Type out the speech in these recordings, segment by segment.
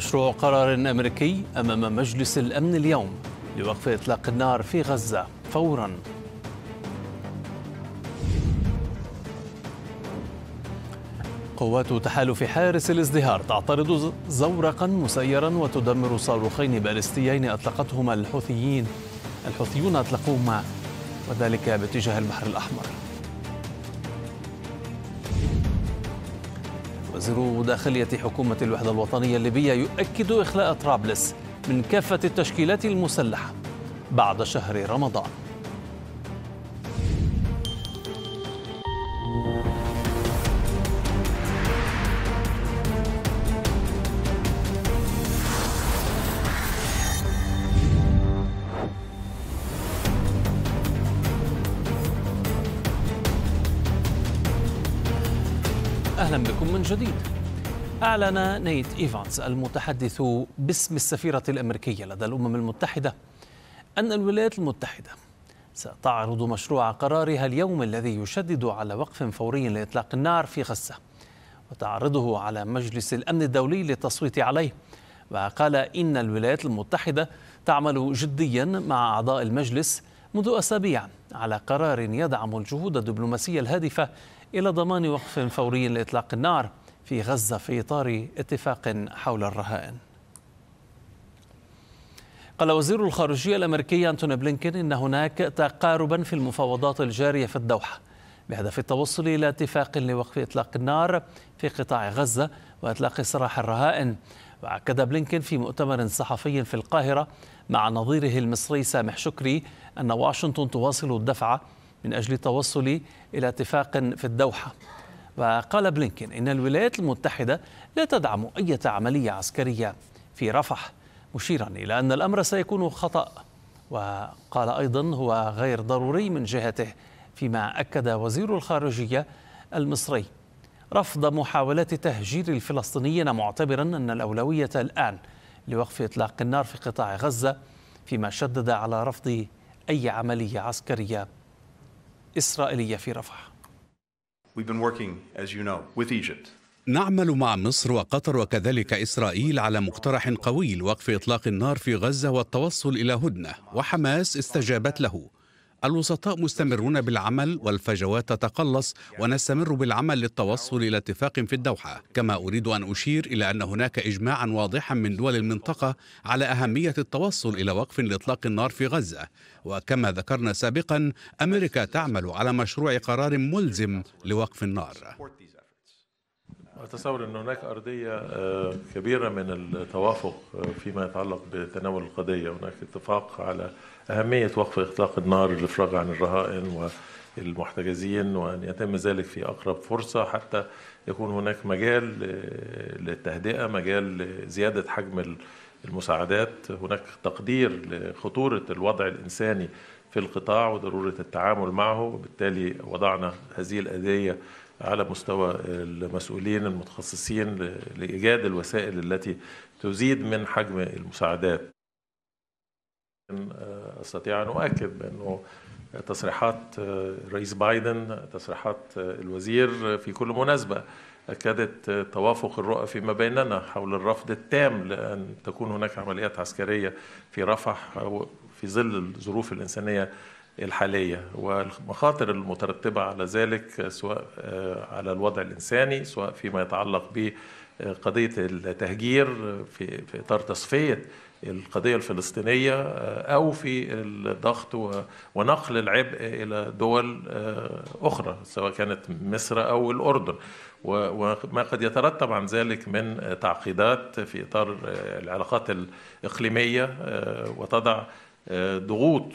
مشروع قرار أمريكي أمام مجلس الأمن اليوم لوقف إطلاق النار في غزة فورا قوات تحالف حارس الازدهار تعترض زورقا مسيرا وتدمر صاروخين باليستيين أطلقتهما الحوثيين الحوثيون أطلقوهما وذلك باتجاه البحر الأحمر وزير داخلية حكومة الوحدة الوطنية الليبية يؤكد إخلاء طرابلس من كافة التشكيلات المسلحة بعد شهر رمضان جديد أعلن نيت إيفانس المتحدث باسم السفيرة الأمريكية لدى الأمم المتحدة أن الولايات المتحدة ستعرض مشروع قرارها اليوم الذي يشدد على وقف فوري لإطلاق النار في غزة وتعرضه على مجلس الأمن الدولي للتصويت عليه وقال إن الولايات المتحدة تعمل جديا مع أعضاء المجلس منذ أسابيع على قرار يدعم الجهود الدبلوماسية الهادفة إلى ضمان وقف فوري لإطلاق النار في غزة في إطار اتفاق حول الرهائن قال وزير الخارجية الأمريكي أنتوني بلينكين إن هناك تقاربا في المفاوضات الجارية في الدوحة بهدف التوصل إلى اتفاق لوقف إطلاق النار في قطاع غزة وإطلاق سراح الرهائن وأكد بلينكين في مؤتمر صحفي في القاهرة مع نظيره المصري سامح شكري أن واشنطن تواصل الدفع من أجل التوصل إلى اتفاق في الدوحة وقال بلينكين إن الولايات المتحدة لا تدعم أي عملية عسكرية في رفح مشيرا إلى أن الأمر سيكون خطأ وقال أيضا هو غير ضروري من جهته فيما أكد وزير الخارجية المصري رفض محاولات تهجير الفلسطينيين معتبرا أن الأولوية الآن لوقف إطلاق النار في قطاع غزة فيما شدد على رفض أي عملية عسكرية إسرائيلية في رفح نعمل مع مصر وقطر وكذلك إسرائيل على مقترح قوي لوقف إطلاق النار في غزة والتوصل إلى هدنة وحماس استجابت له الوسطاء مستمرون بالعمل والفجوات تتقلص ونستمر بالعمل للتوصل إلى اتفاق في الدوحة كما أريد أن أشير إلى أن هناك إجماعا واضحا من دول المنطقة على أهمية التوصل إلى وقف لإطلاق النار في غزة وكما ذكرنا سابقا أمريكا تعمل على مشروع قرار ملزم لوقف النار أتصور أن هناك أرضية آه، كبيرة من التوافق آه، فيما يتعلق بتناول القضية هناك اتفاق على أهمية وقف إطلاق النار للافراج عن الرهائن والمحتجزين وأن يتم ذلك في أقرب فرصة حتى يكون هناك مجال آه، للتهدئة مجال لزيادة حجم المساعدات هناك تقدير لخطورة الوضع الإنساني في القطاع وضرورة التعامل معه وبالتالي وضعنا هذه الاذيه على مستوى المسؤولين المتخصصين لايجاد الوسائل التي تزيد من حجم المساعدات آه، استطيع ان اؤكد بانه تصريحات آه، رئيس بايدن تصريحات آه، الوزير في كل مناسبه اكدت توافق الرؤى فيما بيننا حول الرفض التام لان تكون هناك عمليات عسكريه في رفح أو في ظل الظروف الانسانيه الحاليه والمخاطر المترتبه على ذلك سواء آه، على الوضع الانساني سواء فيما يتعلق بقضيه التهجير في في اطار تصفيه القضيه الفلسطينيه آه، او في الضغط ونقل العبء الى دول آه، اخرى سواء كانت مصر او الاردن وما قد يترتب عن ذلك من تعقيدات في اطار العلاقات الاقليميه وتضع ضغوط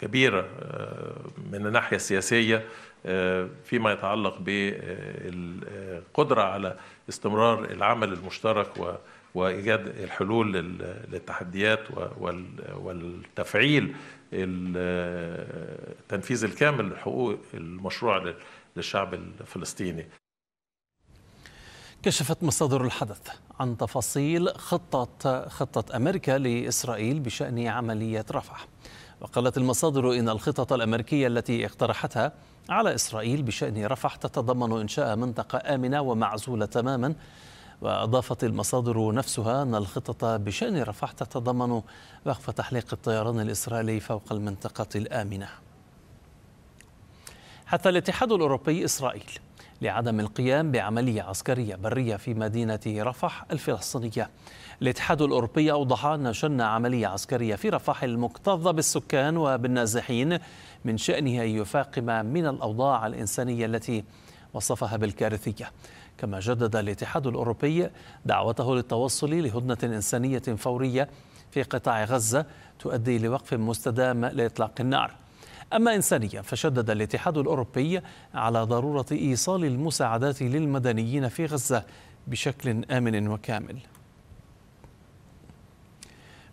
كبيرة آه، من الناحية السياسية آه، فيما يتعلق بالقدرة على استمرار العمل المشترك وإيجاد الحلول للتحديات والتفعيل التنفيذ الكامل لحقوق المشروع للشعب الفلسطيني كشفت مصادر الحدث عن تفاصيل خطة خطة أمريكا لإسرائيل بشأن عملية رفح وقالت المصادر إن الخطط الأمريكية التي اقترحتها على إسرائيل بشأن رفح تتضمن إنشاء منطقة آمنة ومعزولة تماما وأضافت المصادر نفسها أن الخطط بشأن رفح تتضمن وقف تحليق الطيران الإسرائيلي فوق المنطقة الآمنة حتى الاتحاد الأوروبي إسرائيل لعدم القيام بعملية عسكرية برية في مدينة رفح الفلسطينية الاتحاد الأوروبي أوضح أن شن عملية عسكرية في رفح المكتظة بالسكان وبالنازحين من شأنها يفاقم من الأوضاع الإنسانية التي وصفها بالكارثية كما جدد الاتحاد الأوروبي دعوته للتوصل لهدنة إنسانية فورية في قطاع غزة تؤدي لوقف مستدام لإطلاق النار أما إنسانيا فشدد الاتحاد الأوروبي على ضرورة إيصال المساعدات للمدنيين في غزة بشكل آمن وكامل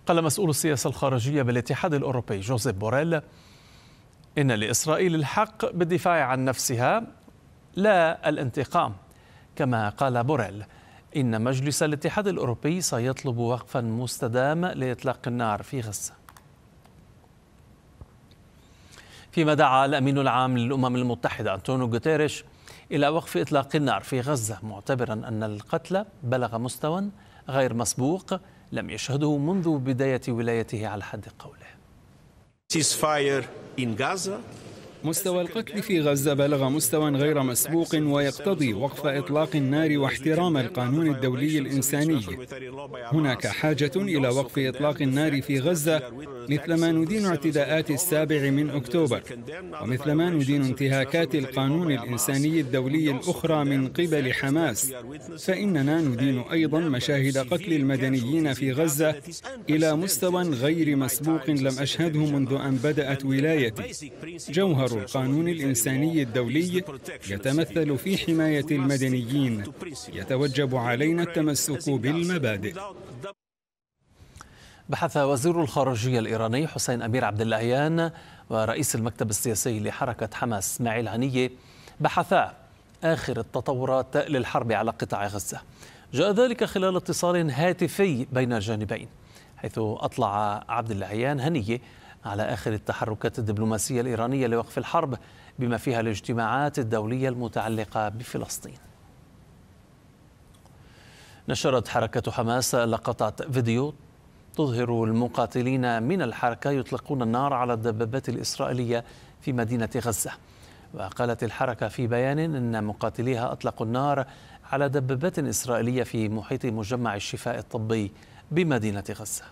قال مسؤول السياسة الخارجية بالاتحاد الأوروبي جوزيف بوريل إن لإسرائيل الحق بالدفاع عن نفسها لا الانتقام كما قال بوريل إن مجلس الاتحاد الأوروبي سيطلب وقفا مستدام لإطلاق النار في غزة فيما دعا الأمين العام للأمم المتحدة أنطونيو غوتيريش إلى وقف إطلاق النار في غزة معتبرا أن القتل بلغ مستوى غير مسبوق لم يشهده منذ بداية ولايته على حد قوله مستوى القتل في غزة بلغ مستوى غير مسبوق ويقتضي وقف إطلاق النار واحترام القانون الدولي الإنساني هناك حاجة إلى وقف إطلاق النار في غزة مثلما ندين اعتداءات السابع من أكتوبر ومثلما ندين انتهاكات القانون الإنساني الدولي الأخرى من قبل حماس فإننا ندين أيضا مشاهد قتل المدنيين في غزة إلى مستوى غير مسبوق لم أشهده منذ أن بدأت ولايتي جوهر إطار القانون الإنساني الدولي يتمثل في حماية المدنيين يتوجب علينا التمسك بالمبادئ بحث وزير الخارجية الإيراني حسين أمير عبد اللهيان ورئيس المكتب السياسي لحركة حماس اسماعيل هنية بحثا آخر التطورات للحرب على قطاع غزة جاء ذلك خلال اتصال هاتفي بين الجانبين حيث أطلع عبد اللهيان هنية على آخر التحركات الدبلوماسية الإيرانية لوقف الحرب بما فيها الاجتماعات الدولية المتعلقة بفلسطين نشرت حركة حماس لقطات فيديو تظهر المقاتلين من الحركة يطلقون النار على الدبابات الإسرائيلية في مدينة غزة وقالت الحركة في بيان أن مقاتليها أطلقوا النار على دبابات إسرائيلية في محيط مجمع الشفاء الطبي بمدينة غزة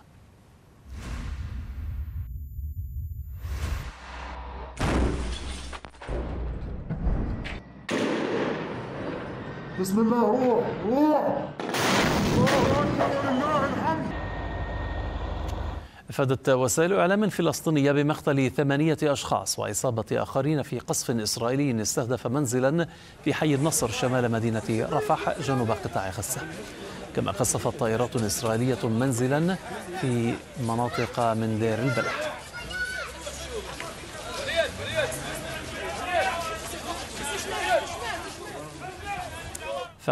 بسم الله روح روح افادت وسائل اعلام فلسطينيه بمقتل ثمانيه اشخاص واصابه اخرين في قصف اسرائيلي استهدف منزلا في حي النصر شمال مدينه رفح جنوب قطاع غزه. كما قصفت طائرات اسرائيليه منزلا في مناطق من دير البلح.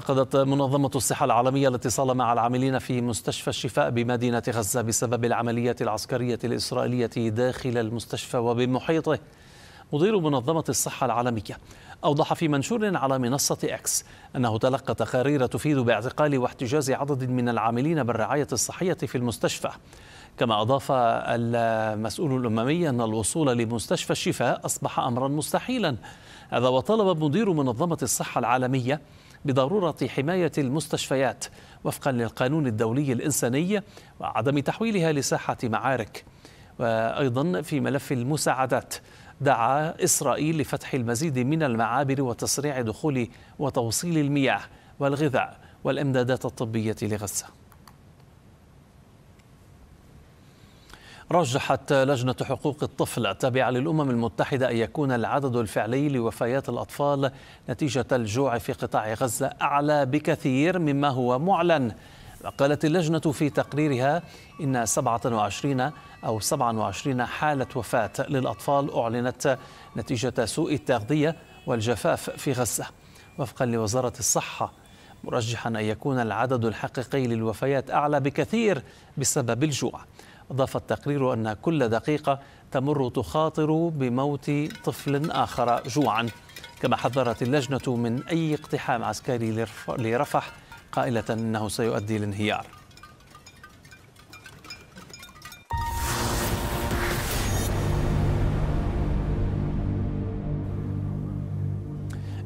فقدت منظمة الصحة العالمية الاتصال مع العاملين في مستشفى الشفاء بمدينة غزة بسبب العمليات العسكرية الإسرائيلية داخل المستشفى وبمحيطه مدير منظمة الصحة العالمية أوضح في منشور على منصة إكس أنه تلقى تقارير تفيد باعتقال واحتجاز عدد من العاملين بالرعاية الصحية في المستشفى كما أضاف المسؤول الأممي أن الوصول لمستشفى الشفاء أصبح أمرا مستحيلا هذا وطلب مدير منظمة الصحة العالمية بضرورة حماية المستشفيات وفقا للقانون الدولي الإنساني وعدم تحويلها لساحة معارك وأيضا في ملف المساعدات دعا إسرائيل لفتح المزيد من المعابر وتسريع دخول وتوصيل المياه والغذاء والإمدادات الطبية لغزة رجحت لجنة حقوق الطفل التابعة للأمم المتحدة أن يكون العدد الفعلي لوفيات الأطفال نتيجة الجوع في قطاع غزة أعلى بكثير مما هو معلن وقالت اللجنة في تقريرها إن 27 أو 27 حالة وفاة للأطفال أعلنت نتيجة سوء التغذية والجفاف في غزة وفقا لوزارة الصحة مرجحا أن يكون العدد الحقيقي للوفيات أعلى بكثير بسبب الجوع أضاف التقرير أن كل دقيقة تمر تخاطر بموت طفل آخر جوعا كما حذرت اللجنة من أي اقتحام عسكري لرفح قائلة أنه سيؤدي لانهيار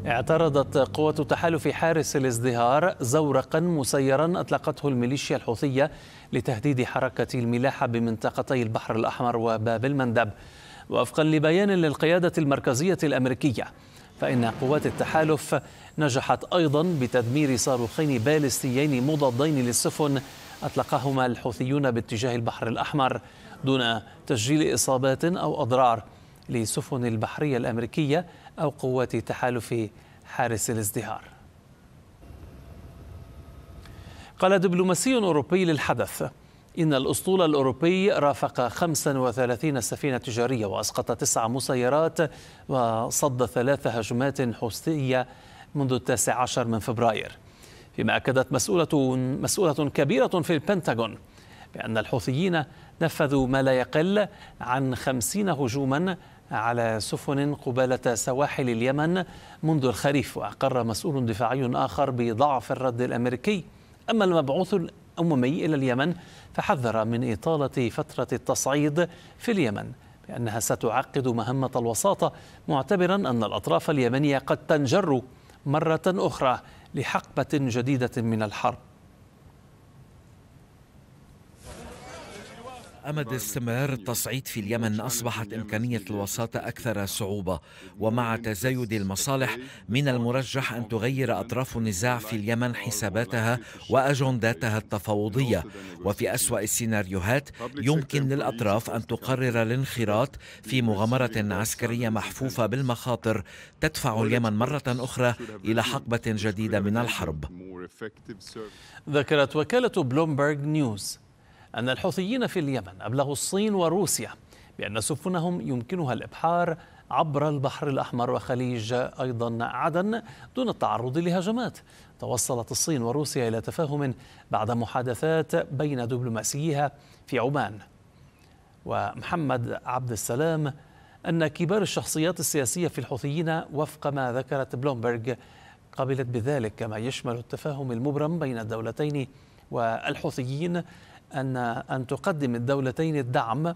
اعترضت قوة تحالف حارس الازدهار زورقا مسيرا أطلقته الميليشيا الحوثية لتهديد حركة الملاحة بمنطقتي البحر الأحمر وباب المندب وفقا لبيان للقيادة المركزية الأمريكية فإن قوات التحالف نجحت أيضا بتدمير صاروخين بالستيين مضادين للسفن أطلقهما الحوثيون باتجاه البحر الأحمر دون تسجيل إصابات أو أضرار لسفن البحرية الأمريكية أو قوة تحالف حارس الازدهار قال دبلوماسي أوروبي للحدث إن الأسطول الأوروبي رافق 35 سفينة تجارية وأسقط تسع مسيرات وصد ثلاث هجمات حوثية منذ التاسع عشر من فبراير فيما أكدت مسؤولة, مسؤولة كبيرة في البنتاغون بأن الحوثيين نفذوا ما لا يقل عن خمسين هجوما على سفن قبالة سواحل اليمن منذ الخريف وأقر مسؤول دفاعي آخر بضعف الرد الأمريكي أما المبعوث الأممي إلى اليمن فحذر من إطالة فترة التصعيد في اليمن بأنها ستعقد مهمة الوساطة معتبرا أن الأطراف اليمنية قد تنجر مرة أخرى لحقبة جديدة من الحرب أمد استمرار التصعيد في اليمن أصبحت إمكانية الوساطة أكثر صعوبة ومع تزايد المصالح من المرجح أن تغير أطراف النزاع في اليمن حساباتها وأجنداتها التفاوضية وفي أسوأ السيناريوهات يمكن للأطراف أن تقرر الانخراط في مغامرة عسكرية محفوفة بالمخاطر تدفع اليمن مرة أخرى إلى حقبة جديدة من الحرب ذكرت وكالة بلومبرغ نيوز أن الحوثيين في اليمن أبلغوا الصين وروسيا بأن سفنهم يمكنها الإبحار عبر البحر الأحمر وخليج أيضا عدن دون التعرض لهجمات توصلت الصين وروسيا إلى تفاهم بعد محادثات بين دبلوماسيها في عمان ومحمد عبد السلام أن كبار الشخصيات السياسية في الحوثيين وفق ما ذكرت بلومبرج قبلت بذلك كما يشمل التفاهم المبرم بين الدولتين والحوثيين أن أن تقدم الدولتين الدعم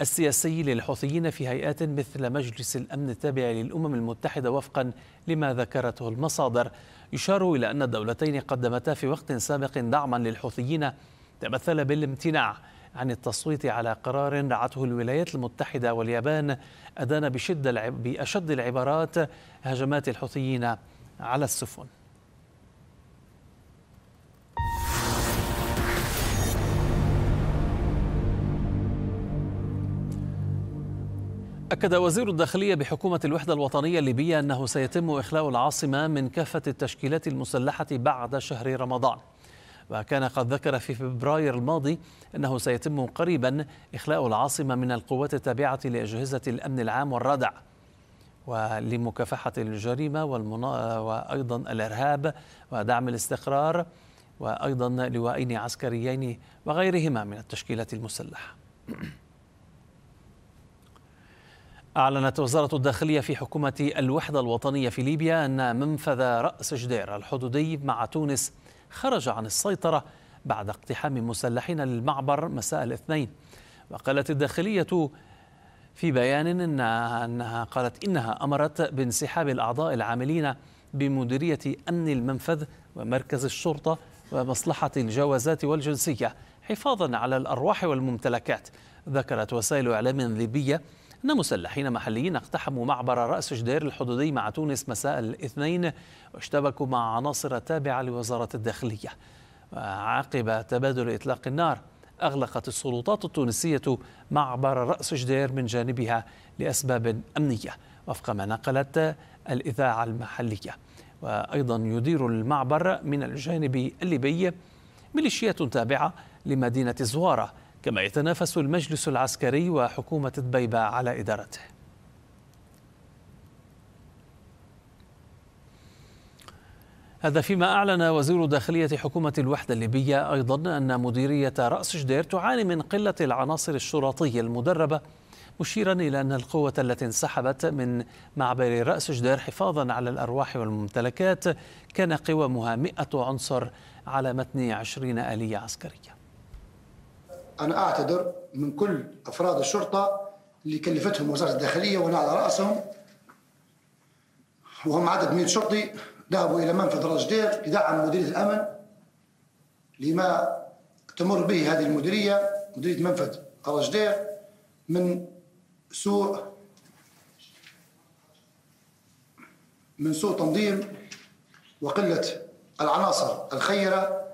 السياسي للحوثيين في هيئات مثل مجلس الأمن التابع للأمم المتحدة وفقا لما ذكرته المصادر يشار إلى أن الدولتين قدمتا في وقت سابق دعما للحوثيين تمثل بالامتناع عن التصويت على قرار رعته الولايات المتحدة واليابان أدان بشدة بأشد العبارات هجمات الحوثيين على السفن أكد وزير الداخلية بحكومة الوحدة الوطنية الليبية أنه سيتم إخلاء العاصمة من كافة التشكيلات المسلحة بعد شهر رمضان وكان قد ذكر في فبراير الماضي أنه سيتم قريبا إخلاء العاصمة من القوات التابعة لأجهزة الأمن العام والردع ولمكافحة الجريمة والمنا... وأيضا الإرهاب ودعم الاستقرار وأيضا لواءين عسكريين وغيرهما من التشكيلات المسلحة أعلنت وزارة الداخلية في حكومة الوحدة الوطنية في ليبيا أن منفذ رأس جدير الحدودي مع تونس خرج عن السيطرة بعد اقتحام مسلحين للمعبر مساء الاثنين وقالت الداخلية في بيان إنها, أنها قالت إنها أمرت بانسحاب الأعضاء العاملين بمديرية أمن المنفذ ومركز الشرطة ومصلحة الجوازات والجنسية حفاظا على الأرواح والممتلكات ذكرت وسائل إعلام ليبية أن مسلحين محليين اقتحموا معبر رأس جدير الحدودي مع تونس مساء الاثنين واشتبكوا مع عناصر تابعة لوزارة الداخلية عقب تبادل إطلاق النار أغلقت السلطات التونسية معبر رأس جدير من جانبها لأسباب أمنية وفق ما نقلت الإذاعة المحلية وأيضا يدير المعبر من الجانب الليبي ميليشيات تابعة لمدينة زوارة كما يتنافس المجلس العسكري وحكومة دبيبة على إدارته هذا فيما أعلن وزير داخلية حكومة الوحدة الليبية أيضا أن مديرية رأس جدير تعاني من قلة العناصر الشرطية المدربة مشيرا إلى أن القوة التي انسحبت من معبر رأس جدير حفاظا على الأرواح والممتلكات كان قوامها 100 عنصر على متن 20 آلية عسكرية انا اعتذر من كل افراد الشرطه اللي كلفتهم وزاره الداخليه وانا على راسهم وهم عدد 100 شرطي ذهبوا الى منفذ راس جدير لدعم مديريه الامن لما تمر به هذه المديريه مديريه منفذ راس جدير من سوء من سوء تنظيم وقله العناصر الخيره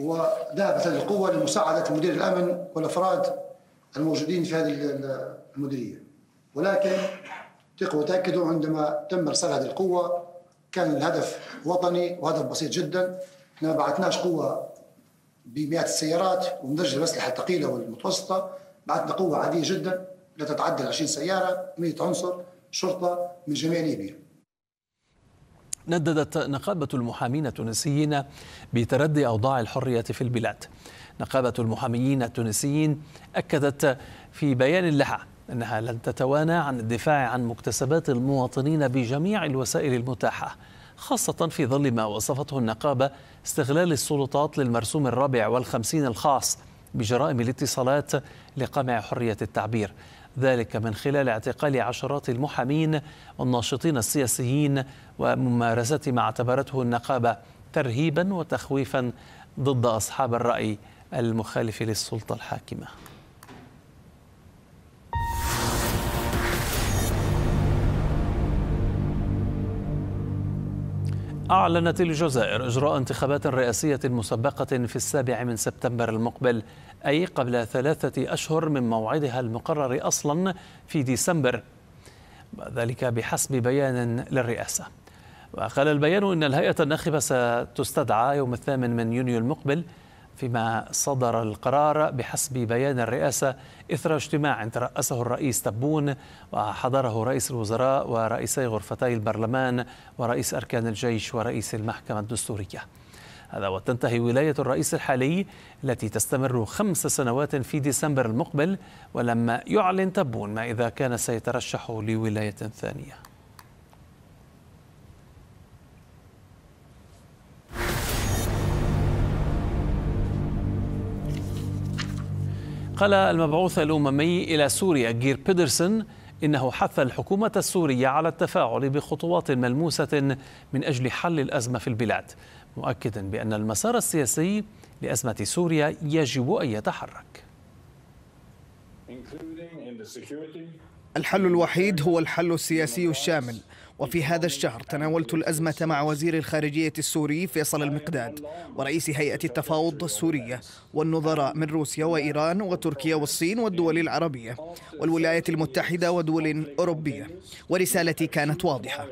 وذهبت هذه القوة لمساعدة مدير الأمن والأفراد الموجودين في هذه المديرية ولكن ثقوا وتأكدوا عندما تم إرسال هذه القوة كان الهدف وطني وهدف بسيط جدا احنا ما بعثناش قوة بمئات السيارات ومدرجة الأسلحة الثقيلة والمتوسطة بعثنا قوة عادية جدا لا تتعدى 20 سيارة 100 عنصر شرطة من جميع ليبيا نددت نقابة المحامين التونسيين بتردي أوضاع الحرية في البلاد نقابة المحاميين التونسيين أكدت في بيان لها أنها لن تتوانى عن الدفاع عن مكتسبات المواطنين بجميع الوسائل المتاحة خاصة في ظل ما وصفته النقابة استغلال السلطات للمرسوم الرابع والخمسين الخاص بجرائم الاتصالات لقمع حرية التعبير ذلك من خلال اعتقال عشرات المحامين والناشطين السياسيين وممارسة ما اعتبرته النقابة ترهيبا وتخويفا ضد أصحاب الرأي المخالف للسلطة الحاكمة أعلنت الجزائر إجراء انتخابات رئاسية مسبقة في السابع من سبتمبر المقبل أي قبل ثلاثة أشهر من موعدها المقرر أصلا في ديسمبر ذلك بحسب بيان للرئاسة وقال البيان أن الهيئة الناخبة ستستدعى يوم الثامن من يونيو المقبل فيما صدر القرار بحسب بيان الرئاسة إثر اجتماع ترأسه الرئيس تبون وحضره رئيس الوزراء ورئيسي غرفتي البرلمان ورئيس أركان الجيش ورئيس المحكمة الدستورية هذا وتنتهي ولاية الرئيس الحالي التي تستمر خمس سنوات في ديسمبر المقبل ولما يعلن تبون ما إذا كان سيترشح لولاية ثانية قال المبعوث الأممي إلى سوريا جير بيدرسون إنه حث الحكومة السورية على التفاعل بخطوات ملموسة من أجل حل الأزمة في البلاد مؤكدا بأن المسار السياسي لأزمة سوريا يجب أن يتحرك الحل الوحيد هو الحل السياسي الشامل وفي هذا الشهر تناولت الأزمة مع وزير الخارجية السوري فيصل المقداد ورئيس هيئة التفاوض السورية والنظراء من روسيا وإيران وتركيا والصين والدول العربية والولايات المتحدة ودول أوروبية ورسالتي كانت واضحة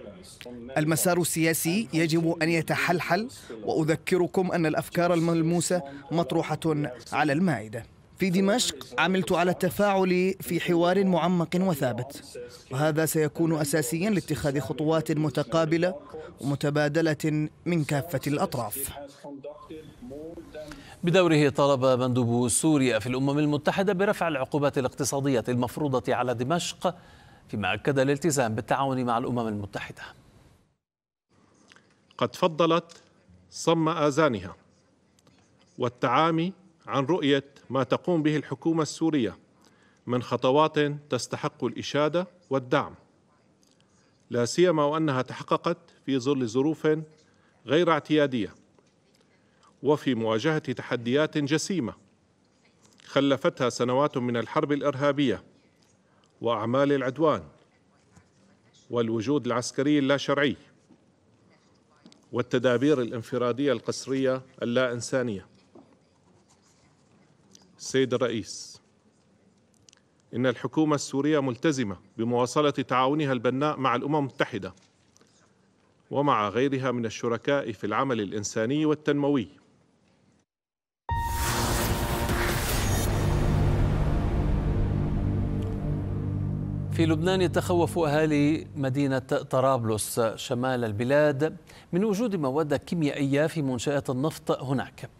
المسار السياسي يجب أن يتحلحل وأذكركم أن الأفكار الملموسة مطروحة على المائدة في دمشق عملت على التفاعل في حوار معمق وثابت وهذا سيكون أساسيا لاتخاذ خطوات متقابلة ومتبادلة من كافة الأطراف بدوره طلب مندوب سوريا في الأمم المتحدة برفع العقوبات الاقتصادية المفروضة على دمشق فيما أكد الالتزام بالتعاون مع الأمم المتحدة قد فضلت صم آذانها والتعامي عن رؤية ما تقوم به الحكومة السورية من خطوات تستحق الإشادة والدعم لا سيما وأنها تحققت في ظل ظروف غير اعتيادية وفي مواجهة تحديات جسيمة خلفتها سنوات من الحرب الإرهابية وأعمال العدوان والوجود العسكري اللاشرعي والتدابير الانفرادية القسرية اللا إنسانية السيد الرئيس إن الحكومة السورية ملتزمة بمواصلة تعاونها البناء مع الأمم المتحدة ومع غيرها من الشركاء في العمل الإنساني والتنموي في لبنان يتخوف أهالي مدينة طرابلس شمال البلاد من وجود مواد كيميائية في منشآت النفط هناك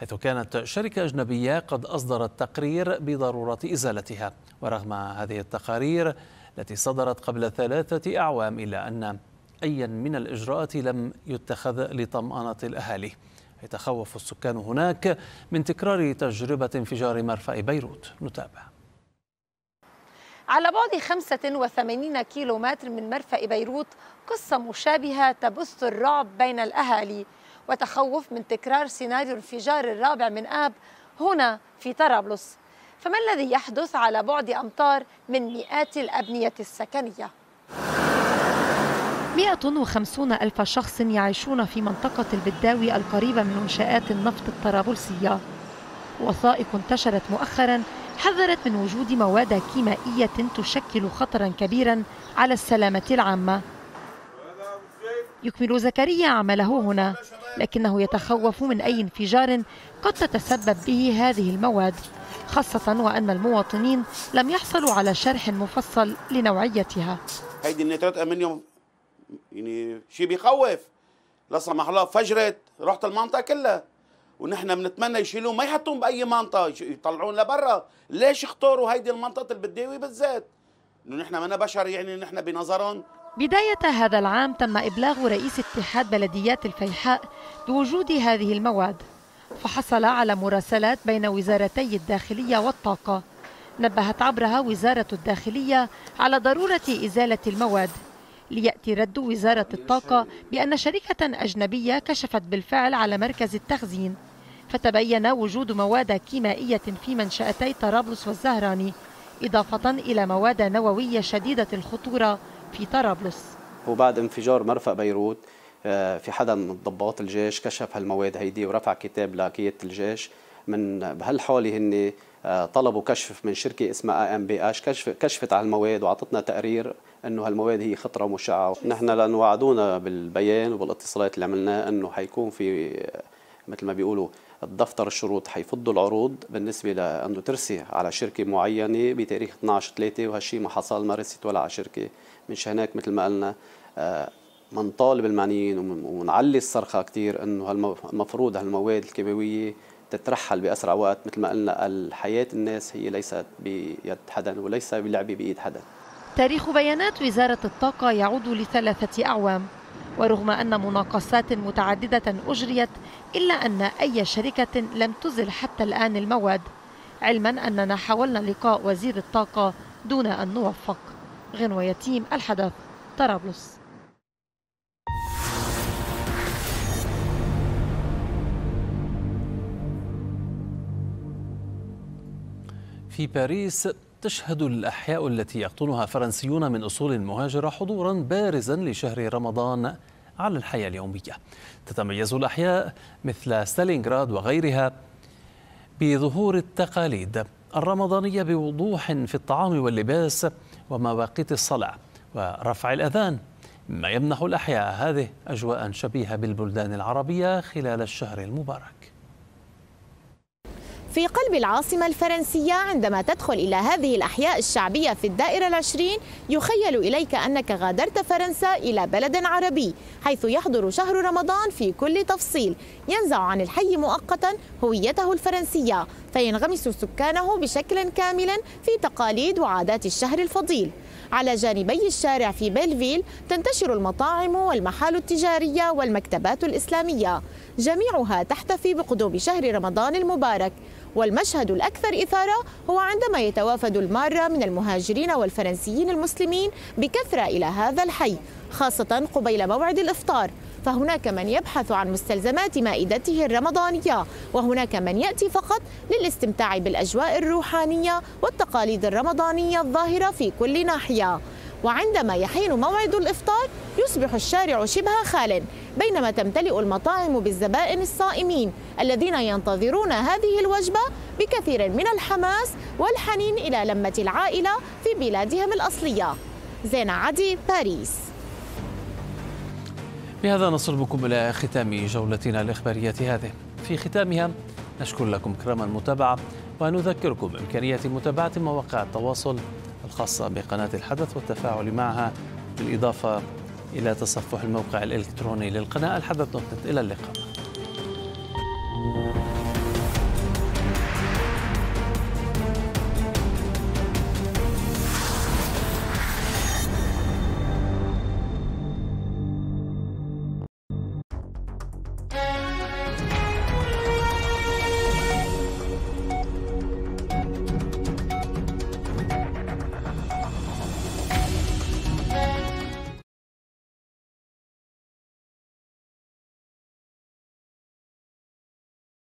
حيث كانت شركة أجنبية قد أصدرت تقرير بضرورة إزالتها ورغم هذه التقارير التي صدرت قبل ثلاثة أعوام إلا أن أيا من الإجراءات لم يتخذ لطمأنة الأهالي يتخوف السكان هناك من تكرار تجربة انفجار مرفأ بيروت نتابع على بعد 85 كيلومتر من مرفأ بيروت قصة مشابهة تبث الرعب بين الأهالي وتخوف من تكرار سيناريو انفجار الرابع من آب هنا في طرابلس فما الذي يحدث على بعد أمتار من مئات الأبنية السكنية؟ 150 ألف شخص يعيشون في منطقة البداوي القريبة من منشآت النفط الطرابلسية وثائق انتشرت مؤخرا حذرت من وجود مواد كيمائية تشكل خطرا كبيرا على السلامة العامة يكمل زكريا عمله هنا لكنه يتخوف من أي انفجار قد تتسبب به هذه المواد خاصة وأن المواطنين لم يحصلوا على شرح مفصل لنوعيتها هيدي النيترات أمنيوم يعني شيء بيخوف لا سمح الله فجرت رحت المنطقة كلها ونحن بنتمنى يشيلون ما يحطون باي منطقه يطلعون لبرا ليش اختاروا هيدي المنطقه البداوي بالذات نحن منا بشر يعني نحن بنظرهم بداية هذا العام تم إبلاغ رئيس اتحاد بلديات الفيحاء بوجود هذه المواد فحصل على مراسلات بين وزارتي الداخلية والطاقة نبهت عبرها وزارة الداخلية على ضرورة إزالة المواد ليأتي رد وزارة الطاقة بأن شركة أجنبية كشفت بالفعل على مركز التخزين فتبين وجود مواد كيمائية في منشأتي طرابلس والزهراني إضافة إلى مواد نووية شديدة الخطورة في طرابلس وبعد انفجار مرفأ بيروت آه، في حدا من ضباط الجيش كشف هالمواد هيدي ورفع كتاب لقيادة الجيش من بهالحالة هن آه، طلبوا كشف من شركة اسمها ام بي اش كشف كشفت على المواد وعطتنا تقرير انه هالمواد هي خطرة مشعة نحن لأن وعدونا بالبيان وبالاتصالات اللي عملناه انه حيكون في آه، مثل ما بيقولوا دفتر الشروط حيفض العروض بالنسبة لأنه ترسي على شركة معينة بتاريخ 12 3 وهالشيء ما حصل ما رست ولا على شركة مش هناك مثل ما قلنا آه، منطالب المعنيين ونعلي الصرخة كثير أنه المفروض هالمواد الكيماوية تترحل بأسرع وقت مثل ما قلنا حياة الناس هي ليست بيد حدا وليس بلعبة بإيد حدا تاريخ بيانات وزارة الطاقة يعود لثلاثة أعوام ورغم أن مناقصات متعددة أجريت إلا أن أي شركة لم تزل حتى الآن المواد علما أننا حاولنا لقاء وزير الطاقة دون أن نوفق غنوة يتيم الحدث طرابلس في باريس تشهد الأحياء التي يقطنها فرنسيون من أصول مهاجرة حضورا بارزا لشهر رمضان على الحياة اليومية تتميز الأحياء مثل ستالينغراد وغيرها بظهور التقاليد الرمضانية بوضوح في الطعام واللباس ومواقيت الصلاة ورفع الأذان ما يمنح الأحياء هذه أجواء شبيهة بالبلدان العربية خلال الشهر المبارك في قلب العاصمة الفرنسية عندما تدخل إلى هذه الأحياء الشعبية في الدائرة العشرين يخيل إليك أنك غادرت فرنسا إلى بلد عربي حيث يحضر شهر رمضان في كل تفصيل ينزع عن الحي مؤقتا هويته الفرنسية فينغمس سكانه بشكل كامل في تقاليد وعادات الشهر الفضيل على جانبي الشارع في بيلفيل تنتشر المطاعم والمحال التجارية والمكتبات الإسلامية جميعها تحتفي بقدوم شهر رمضان المبارك والمشهد الأكثر إثارة هو عندما يتوافد المارة من المهاجرين والفرنسيين المسلمين بكثرة إلى هذا الحي خاصة قبيل موعد الإفطار فهناك من يبحث عن مستلزمات مائدته الرمضانية وهناك من يأتي فقط للاستمتاع بالأجواء الروحانية والتقاليد الرمضانية الظاهرة في كل ناحية وعندما يحين موعد الإفطار يصبح الشارع شبه خال بينما تمتلئ المطاعم بالزبائن الصائمين الذين ينتظرون هذه الوجبة بكثير من الحماس والحنين إلى لمة العائلة في بلادهم الأصلية زينة عدي باريس بهذا نصل بكم إلى ختام جولتنا الإخبارية هذه في ختامها نشكر لكم كرم المتابعة ونذكركم بإمكانية متابعة مواقع التواصل الخاصة بقناة الحدث والتفاعل معها بالإضافة إلى تصفح الموقع الإلكتروني للقناة الحدث نقطة إلى اللقاء